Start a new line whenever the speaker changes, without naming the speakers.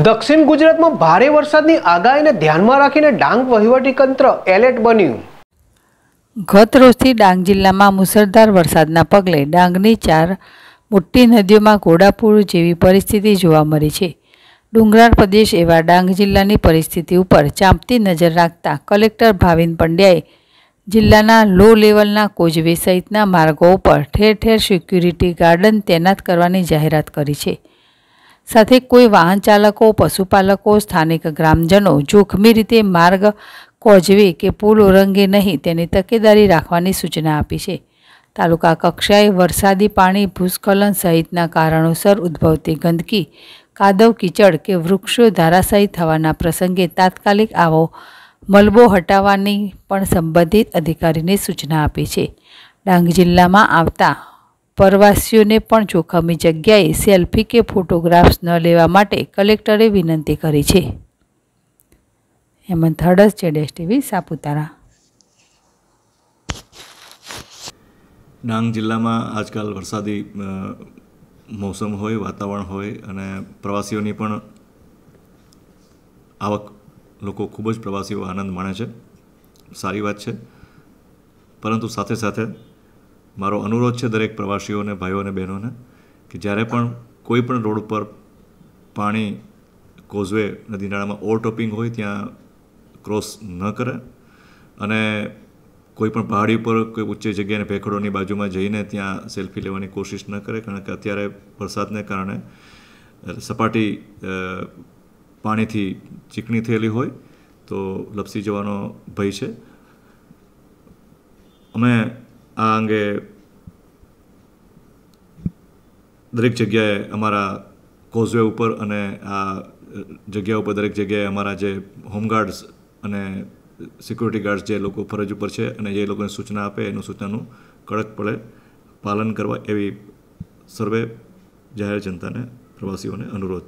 દક્ષિણ ગુજરાતમાં ભારે વરસાદની આગાહીને ધ્યાનમાં રાખીને ડાંગ વહીવટી તંત્ર
એલર્ટ બન્યું ગત રોજથી ડાંગ જિલ્લામાં મુસળધાર વરસાદના પગલે ડાંગની ચાર મોટી નદીઓમાં ઘોડાપૂર જેવી પરિસ્થિતિ જોવા મળી છે ડુંગરાળ પ્રદેશ એવા ડાંગ જિલ્લાની પરિસ્થિતિ ઉપર ચાંપતી નજર રાખતા કલેક્ટર ભાવિન પંડ્યાએ જિલ્લાના લો લેવલના કોજવે સહિતના માર્ગો ઉપર ઠેર ઠેર સિક્યુરિટી ગાર્ડન તૈનાત કરવાની જાહેરાત કરી છે સાથે કોઈ વાહન ચાલકો પશુપાલકો સ્થાનિક ગ્રામજનો જોખમી રીતે માર્ગ કોજવે કે પુલ ઓરંગે નહીં તેની તકેદારી રાખવાની સૂચના આપી છે તાલુકા કક્ષાએ વરસાદી પાણી ભૂસ્ખલન સહિતના કારણોસર ઉદ્ભવતી ગંદકી કાદવ કીચડ કે વૃક્ષો ધરાશાયી થવાના પ્રસંગે તાત્કાલિક આવો મલબો હટાવવાની પણ સંબંધિત અધિકારીને સૂચના આપી છે ડાંગ જિલ્લામાં આવતા પરવાસીઓને પણ જોખમી જગ્યાએ સેલ્ફી કે ફોટોગ્રાફ્સ ન લેવા માટે કલેક્ટરે વિનંતી કરી છે હેમંત હડસ જેડેશ ટીવી સાપુતારા
ડાંગ જિલ્લામાં આજકાલ વરસાદી મોસમ હોય વાતાવરણ હોય અને પ્રવાસીઓની પણ આવક લોકો ખૂબ જ પ્રવાસીઓ આનંદ માણે છે સારી વાત છે પરંતુ સાથે સાથે મારો અનુરોધ છે દરેક પ્રવાસીઓને ભાઈઓ અને બહેનોને કે જ્યારે પણ કોઈ પણ રોડ પર પાણી કોઝવે નદી નાળામાં ઓવરટોપિંગ હોય ત્યાં ક્રોસ ન કરે અને કોઈ પણ પહાડી ઉપર કોઈ ઊંચી જગ્યાને ભેખડોની બાજુમાં જઈને ત્યાં સેલ્ફી લેવાની કોશિશ ન કરે કારણ કે અત્યારે વરસાદને કારણે સપાટી પાણીથી ચીકણી થયેલી હોય તો લપસી જવાનો ભય છે અમે આ અંગે દરેક જગ્યાએ અમારા કોઝવે ઉપર અને આ જગ્યા ઉપર દરેક જગ્યાએ અમારા જે હોમગાર્ડ્સ અને સિક્યુરિટી ગાર્ડ્સ જે લોકો ફરજ ઉપર છે અને જે લોકોને સૂચના આપે એનું સૂચનાનું પડે પાલન કરવા એવી સર્વે જાહેર જનતાને પ્રવાસીઓને અનુરોધ